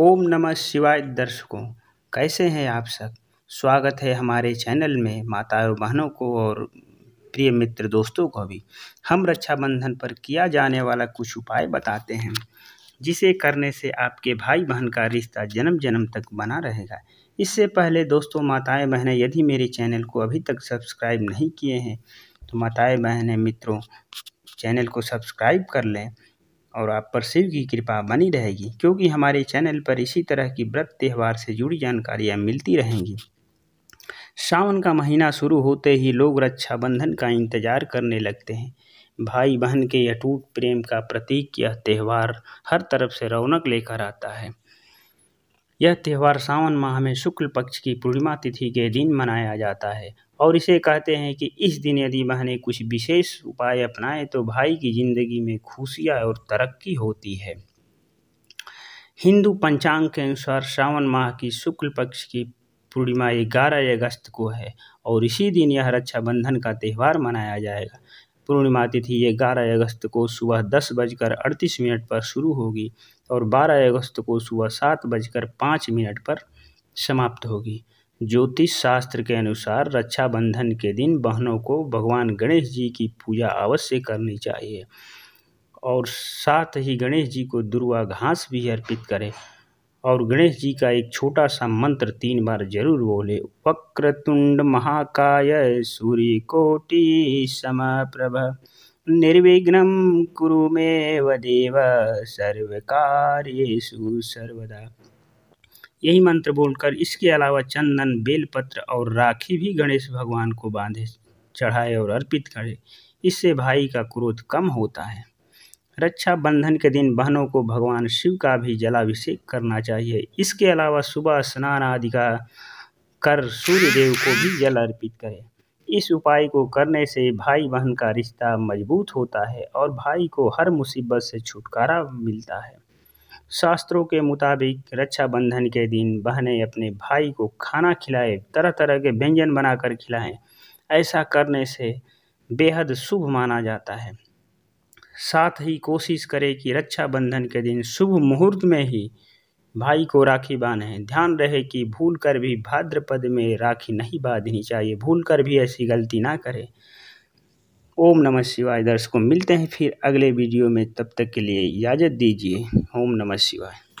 ओम नमः शिवाय दर्शकों कैसे हैं आप सब स्वागत है हमारे चैनल में माता और बहनों को और प्रिय मित्र दोस्तों को भी हम रक्षाबंधन पर किया जाने वाला कुछ उपाय बताते हैं जिसे करने से आपके भाई बहन का रिश्ता जन्म जन्म तक बना रहेगा इससे पहले दोस्तों माताएं बहनें यदि मेरे चैनल को अभी तक सब्सक्राइब नहीं किए हैं तो माताएं बहनें मित्रों चैनल को सब्सक्राइब कर लें और आप पर शिव की कृपा बनी रहेगी क्योंकि हमारे चैनल पर इसी तरह की व्रत त्यौहार से जुड़ी जानकारियाँ मिलती रहेंगी सावन का महीना शुरू होते ही लोग रक्षाबंधन का इंतज़ार करने लगते हैं भाई बहन के अटूट प्रेम का प्रतीक यह त्यौहार हर तरफ से रौनक लेकर आता है यह त्यौहार सावन माह में शुक्ल पक्ष की पूर्णिमा तिथि के दिन मनाया जाता है और इसे कहते हैं कि इस दिन यदि बहने कुछ विशेष उपाय अपनाएं तो भाई की जिंदगी में खुशियाँ और तरक्की होती है हिंदू पंचांग के अनुसार श्रावण माह की शुक्ल पक्ष की पूर्णिमा ग्यारह अगस्त को है और इसी दिन यह रक्षाबंधन का त्यौहार मनाया जाएगा पूर्णिमा तिथि ये ग्यारह अगस्त को सुबह दस बजकर अड़तीस मिनट पर शुरू होगी और बारह अगस्त को सुबह सात बजकर पाँच मिनट पर समाप्त होगी ज्योतिष शास्त्र के अनुसार रक्षाबंधन के दिन बहनों को भगवान गणेश जी की पूजा अवश्य करनी चाहिए और साथ ही गणेश जी को दुर्वा घास भी अर्पित करें और गणेश जी का एक छोटा सा मंत्र तीन बार जरूर बोले वक्रतुंड महाकाय सूर्य कोटि प्रभ निर्विघ्न कुरु में देव सर्व कार्य सर्वदा यही मंत्र बोलकर इसके अलावा चंदन बेलपत्र और राखी भी गणेश भगवान को बांधे चढ़ाए और अर्पित करे इससे भाई का क्रोध कम होता है रक्षाबंधन के दिन बहनों को भगवान शिव का भी जलाभिषेक करना चाहिए इसके अलावा सुबह स्नान आदि का कर सूर्य देव को भी जल अर्पित करें इस उपाय को करने से भाई बहन का रिश्ता मजबूत होता है और भाई को हर मुसीबत से छुटकारा मिलता है शास्त्रों के मुताबिक रक्षाबंधन के दिन बहनें अपने भाई को खाना खिलाएं तरह तरह के व्यंजन बनाकर खिलाएं ऐसा करने से बेहद शुभ माना जाता है साथ ही कोशिश करें कि रक्षाबंधन के दिन शुभ मुहूर्त में ही भाई को राखी बांधें ध्यान रहे कि भूल कर भी भाद्रपद में राखी नहीं बांधनी चाहिए भूल कर भी ऐसी गलती ना करें ओम नमः शिवाय दर्शकों मिलते हैं फिर अगले वीडियो में तब तक के लिए इजाज़त दीजिए ओम नमः शिवाय